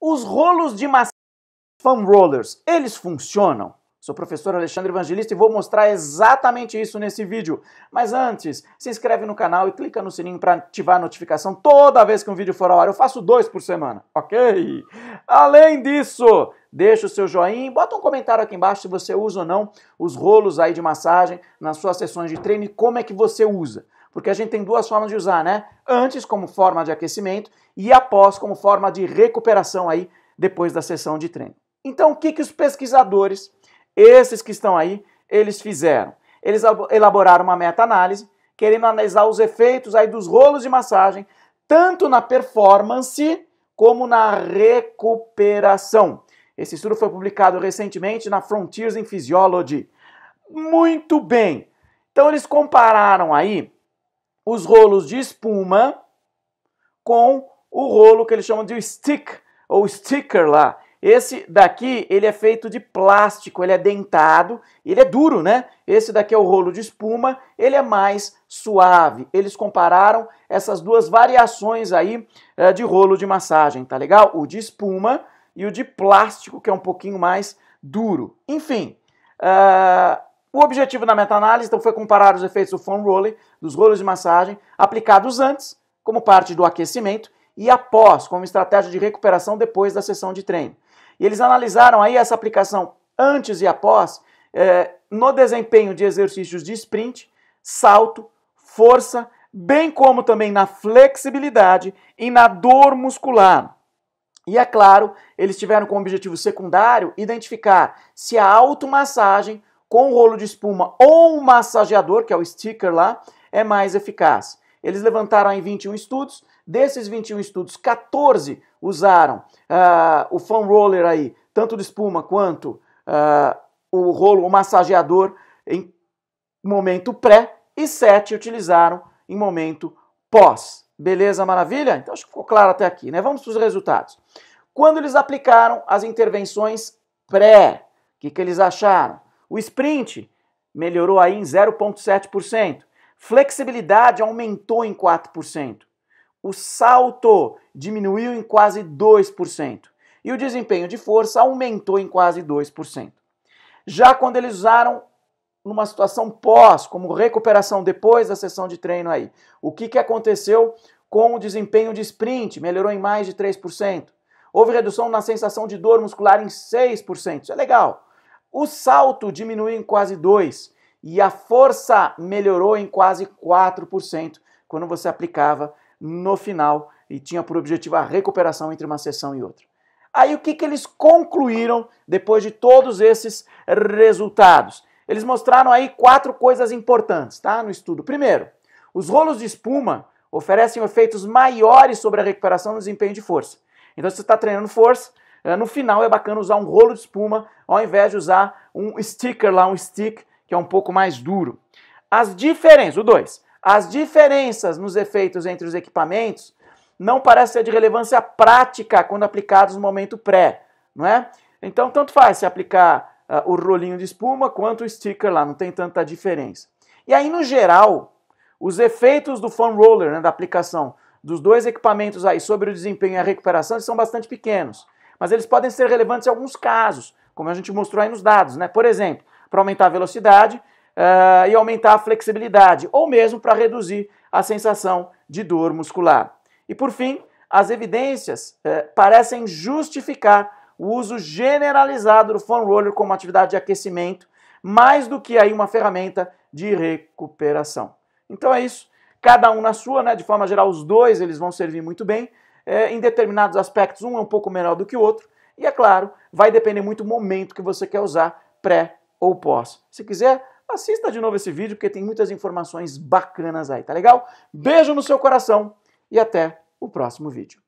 Os rolos de maçã foam rollers, eles funcionam? Sou o professor Alexandre Evangelista e vou mostrar exatamente isso nesse vídeo. Mas antes, se inscreve no canal e clica no sininho para ativar a notificação toda vez que um vídeo for ao ar. Eu faço dois por semana, ok? Além disso, deixa o seu joinha, bota um comentário aqui embaixo se você usa ou não os rolos aí de massagem nas suas sessões de treino e como é que você usa. Porque a gente tem duas formas de usar, né? Antes como forma de aquecimento e após como forma de recuperação aí depois da sessão de treino. Então, o que, que os pesquisadores, esses que estão aí, eles fizeram? Eles elaboraram uma meta-análise, querendo analisar os efeitos aí dos rolos de massagem, tanto na performance como na recuperação. Esse estudo foi publicado recentemente na Frontiers in Physiology. Muito bem! Então, eles compararam aí os rolos de espuma com o rolo que eles chamam de stick ou sticker lá. Esse daqui, ele é feito de plástico, ele é dentado, ele é duro, né? Esse daqui é o rolo de espuma, ele é mais suave. Eles compararam essas duas variações aí é, de rolo de massagem, tá legal? O de espuma e o de plástico, que é um pouquinho mais duro. Enfim, ah, o objetivo da meta-análise então, foi comparar os efeitos do foam rolling, dos rolos de massagem, aplicados antes, como parte do aquecimento, e após, como estratégia de recuperação depois da sessão de treino. E eles analisaram aí essa aplicação antes e após é, no desempenho de exercícios de sprint, salto, força, bem como também na flexibilidade e na dor muscular. E é claro, eles tiveram como objetivo secundário identificar se a automassagem com rolo de espuma ou um massageador, que é o sticker lá, é mais eficaz. Eles levantaram em 21 estudos, desses 21 estudos, 14 usaram uh, o foam roller aí, tanto de espuma quanto uh, o rolo, o massageador em momento pré, e 7 utilizaram em momento pós. Beleza, maravilha? Então acho que ficou claro até aqui, né? Vamos para os resultados. Quando eles aplicaram as intervenções pré, o que, que eles acharam? O sprint melhorou aí em 0,7%. Flexibilidade aumentou em 4%. O salto diminuiu em quase 2%. E o desempenho de força aumentou em quase 2%. Já quando eles usaram numa situação pós, como recuperação depois da sessão de treino aí, o que, que aconteceu com o desempenho de sprint? Melhorou em mais de 3%. Houve redução na sensação de dor muscular em 6%. Isso é legal. O salto diminuiu em quase 2% e a força melhorou em quase 4% quando você aplicava no final e tinha por objetivo a recuperação entre uma sessão e outra. Aí o que, que eles concluíram depois de todos esses resultados? Eles mostraram aí quatro coisas importantes tá, no estudo. Primeiro, os rolos de espuma oferecem efeitos maiores sobre a recuperação do desempenho de força. Então, se você está treinando força, é, no final é bacana usar um rolo de espuma ao invés de usar um sticker lá, um stick que é um pouco mais duro. As diferenças, o dois as diferenças nos efeitos entre os equipamentos não parecem ser de relevância prática quando aplicados no momento pré, não é? Então, tanto faz se aplicar uh, o rolinho de espuma quanto o sticker lá, não tem tanta diferença. E aí, no geral, os efeitos do foam roller, né, da aplicação dos dois equipamentos aí sobre o desempenho e a recuperação, são bastante pequenos mas eles podem ser relevantes em alguns casos, como a gente mostrou aí nos dados, né? Por exemplo, para aumentar a velocidade uh, e aumentar a flexibilidade, ou mesmo para reduzir a sensação de dor muscular. E por fim, as evidências uh, parecem justificar o uso generalizado do foam roller como atividade de aquecimento, mais do que aí uma ferramenta de recuperação. Então é isso. Cada um na sua, né? De forma geral, os dois eles vão servir muito bem é, em determinados aspectos, um é um pouco menor do que o outro. E é claro, vai depender muito do momento que você quer usar, pré ou pós. Se quiser, assista de novo esse vídeo, porque tem muitas informações bacanas aí, tá legal? Beijo no seu coração e até o próximo vídeo.